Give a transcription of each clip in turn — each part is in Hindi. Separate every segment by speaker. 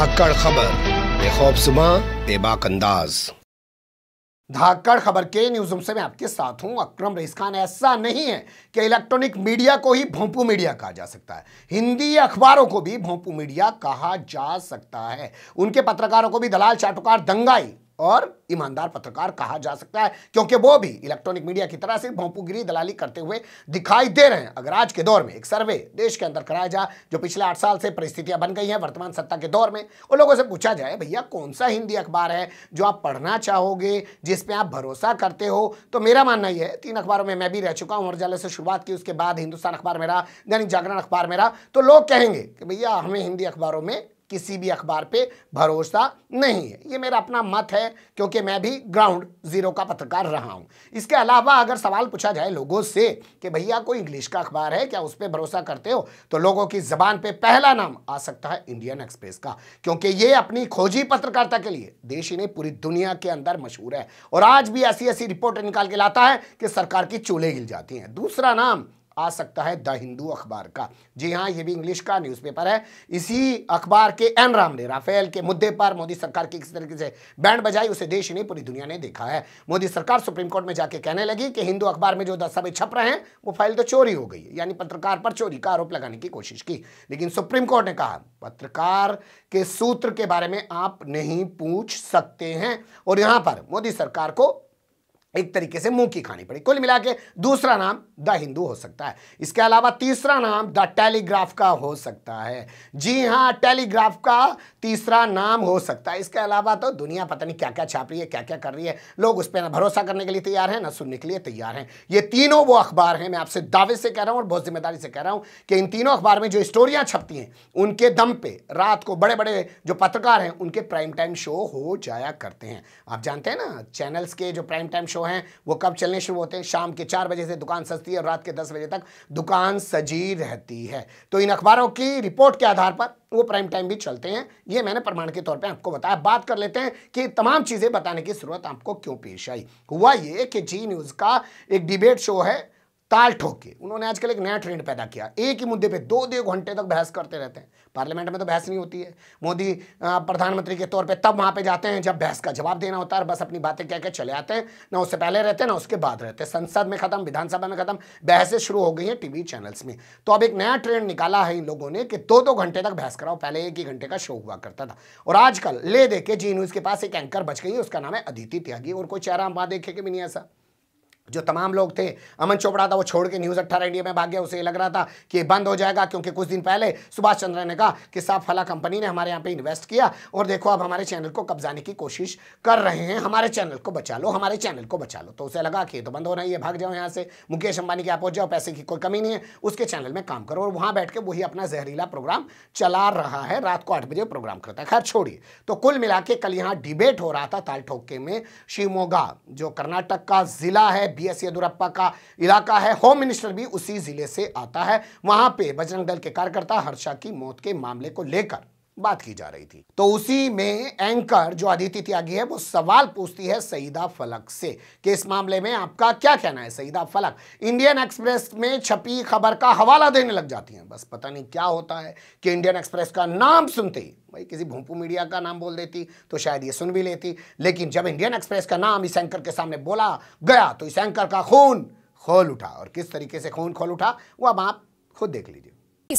Speaker 1: धाकड़ खबर बेखौफ सुबह बेबाक अंदाज धाकड़ खबर के न्यूज रूम से मैं आपके साथ हूं अक्रम रईस खान ऐसा नहीं है कि इलेक्ट्रॉनिक मीडिया को ही भोंपू मीडिया कहा जा सकता है हिंदी अखबारों को भी भोंपू मीडिया कहा जा सकता है उनके पत्रकारों को भी दलाल चाटुकार दंगाई और ईमानदार पत्रकार कहा जा सकता है क्योंकि वो भी इलेक्ट्रॉनिक मीडिया की तरह से भोंपूगिरी दलाली करते हुए दिखाई दे रहे हैं अगर आज के दौर में एक सर्वे देश के अंदर कराया जाए जो पिछले आठ साल से परिस्थितियां बन गई हैं वर्तमान सत्ता के दौर में उन लोगों से पूछा जाए भैया कौन सा हिंदी अखबार है जो आप पढ़ना चाहोगे जिसपे आप भरोसा करते हो तो मेरा मानना यह है तीन अखबारों में मैं भी रह चुका हूँ अमरजाले से शुरुआत की उसके बाद हिंदुस्तान अखबार मेरा दैनिक जागरण अखबार मेरा तो लोग कहेंगे कि भैया हमें हिंदी अखबारों में किसी भी अखबार पे भरोसा नहीं है ये मेरा अपना मत है क्योंकि मैं भी ग्राउंड जीरो का पत्रकार रहा हूँ इसके अलावा अगर सवाल पूछा जाए लोगों से कि भैया कोई इंग्लिश का अखबार है क्या उस पर भरोसा करते हो तो लोगों की जबान पे पहला नाम आ सकता है इंडियन एक्सप्रेस का क्योंकि ये अपनी खोजी पत्रकारिता के लिए देश ही नहीं पूरी दुनिया के अंदर मशहूर है और आज भी ऐसी ऐसी रिपोर्ट निकाल के लाता है कि सरकार की चूल्हे गिल जाती हैं दूसरा नाम आ सकता है द हिंदू अखबार का जी हाँ ये भी इंग्लिश का न्यूज़पेपर है इसी अखबार के एन राम ने राफेल के मुद्दे पर मोदी सरकार की किस तरीके से बैंड बजाई उसे देश ने पूरी दुनिया ने देखा है मोदी सरकार सुप्रीम कोर्ट में जाके कहने लगी कि हिंदू अखबार में जो दस्तावेज छप रहे हैं वो फाइल तो चोरी हो गई यानी पत्रकार पर चोरी का आरोप लगाने की कोशिश की लेकिन सुप्रीम कोर्ट ने कहा पत्रकार के सूत्र के बारे में आप नहीं पूछ सकते हैं और यहां पर मोदी सरकार को एक तरीके से मुंह की खानी पड़ी कुल मिला के दूसरा नाम द हिंदू हो सकता है इसके अलावा तीसरा नाम द टेलीग्राफ का हो सकता है जी हाँ टेलीग्राफ का तीसरा नाम हो सकता है इसके अलावा तो दुनिया पता नहीं क्या क्या छाप रही है क्या क्या कर रही है लोग उस पर ना भरोसा करने के लिए तैयार हैं ना सुनने के लिए तैयार हैं ये तीनों वो अखबार हैं मैं आपसे दावे से कह रहा हूँ और बहुत जिम्मेदारी से कह रहा हूँ कि इन तीनों अखबार में जो स्टोरियाँ छपती हैं उनके दम पे रात को बड़े बड़े जो पत्रकार हैं उनके प्राइम टाइम शो हो जाया करते हैं आप जानते हैं ना चैनल्स के जो प्राइम टाइम शो शो हैं वो कब चलने शुरू होते हैं शाम के चार बजे से दुकान सस्ती है और रात के दस बजे तक दुकान सजी रहती है तो इन अखबारों की रिपोर्ट के आधार पर वो प्राइम टाइम भी चलते हैं ये मैंने प्रमाण के तौर पे आपको बताया बात कर लेते हैं कि तमाम चीज़ें बताने की ज़रूरत आपको क्यों पेश आई हुआ ये कि जी न्यूज़ का एक डिबेट शो है ताल ठोक के उन्होंने आजकल एक नया ट्रेंड पैदा किया एक ही मुद्दे पे दो दो घंटे तक बहस करते रहते हैं पार्लियामेंट में तो बहस नहीं होती है मोदी प्रधानमंत्री के तौर पे तब वहाँ पे जाते हैं जब बहस का जवाब देना होता है बस अपनी बातें कह के चले आते हैं ना उससे पहले रहते हैं ना उसके बाद रहते हैं संसद में खत्म विधानसभा में खत्म बहसें शुरू हो गई हैं टी चैनल्स में तो अब एक नया ट्रेंड निकाला है इन लोगों ने कि दो दो घंटे तक बहस कराओ पहले एक ही घंटे का शो हुआ करता था और आजकल ले दे के जी न्यूज़ के पास एक एंकर बच गई है उसका नाम है अदिति त्यागी और कोई चेहरा वहाँ देखे कि भी नहीं ऐसा जो तमाम लोग थे अमन चोपड़ा था वो छोड़ के न्यूज़ अट्ठारह इंडिया में भाग गया उसे लग रहा था कि बंद हो जाएगा क्योंकि कुछ दिन पहले सुभाष चंद्र ने कहा कि साफ फला कंपनी ने हमारे यहाँ पे इन्वेस्ट किया और देखो अब हमारे चैनल को कब्जाने की कोशिश कर रहे हैं हमारे चैनल को बचा लो हमारे चैनल को बचा लो तो उसे लगा कि तो बंद हो रही है भाग जाओ यहाँ से मुकेश अंबानी के आप पहुंच जाओ पैसे की कोई कमी नहीं है उसके चैनल में काम करो और वहाँ बैठ के वही अपना जहरीला प्रोग्राम चला रहा है रात को आठ बजे प्रोग्राम करता है खैर छोड़िए तो कुल मिला के कल यहाँ डिबेट हो रहा था ताल ठोके में शिवमोगा जो कर्नाटक का जिला है बी एस येदुरप्पा का इलाका है होम मिनिस्टर भी उसी जिले से आता है वहां पे बजरंग दल के कार्यकर्ता हर्षा की मौत के मामले को लेकर बात की जा रही थी तो उसी में एंकर जो अदिति त्यागी है वो सवाल पूछती है सईदा फलक से कि इस मामले में आपका क्या कहना है सईदा फलक इंडियन एक्सप्रेस में छपी खबर का हवाला देने लग जाती हैं बस पता नहीं क्या होता है कि इंडियन एक्सप्रेस का नाम सुनते ही भाई किसी भूपू मीडिया का नाम बोल देती तो शायद ये सुन भी लेती लेकिन जब इंडियन एक्सप्रेस का नाम इस एंकर के सामने बोला गया तो इस एंकर का खून खोल उठा और किस तरीके से खून खोल उठा वो अब आप खुद देख लीजिए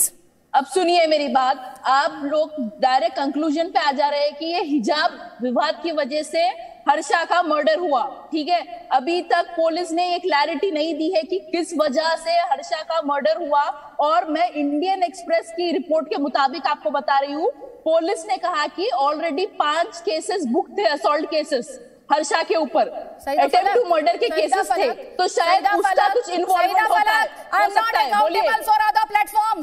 Speaker 2: अब सुनिए मेरी बात आप लोग डायरेक्ट कंक्लूजन पे आ जा रहे हैं कि ये हिजाब विवाद की वजह से हर्षा का मर्डर हुआ ठीक है अभी तक पुलिस ने ये क्लैरिटी नहीं दी है कि किस वजह से हर्षा का मर्डर हुआ और मैं इंडियन एक्सप्रेस की रिपोर्ट के मुताबिक आपको बता रही हूँ पुलिस ने कहा कि ऑलरेडी पांच केसेस बुक थे असोल्ट केसेस हर्षा के ऊपर अटेम्प्ट टू मर्डर के केसेस थे तो शायद उसका कुछ इन्वॉल्वमेंट होता है प्लेटफॉर्म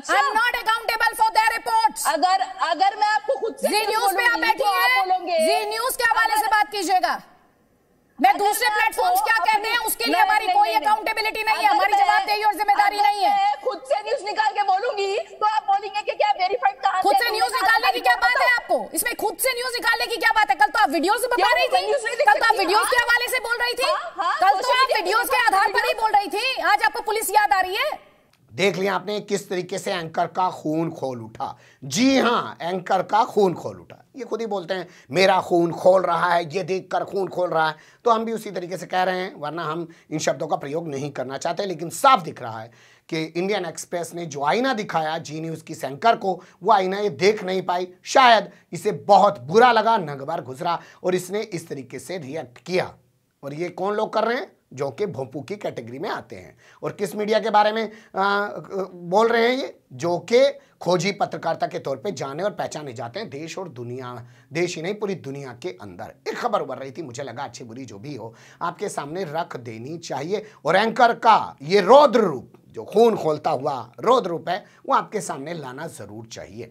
Speaker 2: अच्छा I am not accountable for their reports अगर अगर मैं आपको खुद से जी न्यूज पे आप तो बैठी हैं जी न्यूज के हवाले से बात कीजिएगा मैं दूसरे प्लेटफॉर्म क्या कहते हैं उसके लिए हमारी कोई अकाउंटेबिलिटी नहीं है हमारी जवाबदेही और जिम्मेदारी नहीं है खुद से न्यूज निकाल के बोलूंगी तो आप बोलेंगे कि क्या वेरीफाइड कहा खुद से न्यूज तो निकालने की क्या बात है आपको इसमें खुद से न्यूज निकालने की क्या बात है कल तो आप वीडियो से बता रही थी कल तो आप वीडियो के हवाले से बोल रही थी हाँ, हाँ, कल तो आप वीडियो के आधार पर ही बोल रही थी आज आपको पुलिस याद आ रही है
Speaker 1: देख लिया आपने किस तरीके से एंकर का खून खोल उठा जी हाँ एंकर का खून खोल उठा ये खुद ही बोलते हैं मेरा खून खोल रहा है ये देख कर खून खोल रहा है तो हम भी उसी तरीके से कह रहे हैं वरना हम इन शब्दों का प्रयोग नहीं करना चाहते लेकिन साफ दिख रहा है कि इंडियन एक्सप्रेस ने जो आईना दिखाया जी न्यूज़ की सेंकर को वो आईना ये देख नहीं पाई शायद इसे बहुत बुरा लगा नगबार गुजरा और इसने इस तरीके से रिएक्ट किया और ये कौन लोग कर रहे हैं जो कि भोंपू की कैटेगरी में आते हैं और किस मीडिया के बारे में आ, बोल रहे हैं ये जो कि खोजी पत्रकारिता के तौर पे जाने और पहचाने जाते हैं देश और दुनिया देश ही नहीं पूरी दुनिया के अंदर एक खबर उभर रही थी मुझे लगा अच्छी बुरी जो भी हो आपके सामने रख देनी चाहिए और एंकर का ये रौद्र रूप जो खून खोलता हुआ रौद्र रूप है वो आपके सामने लाना ज़रूर चाहिए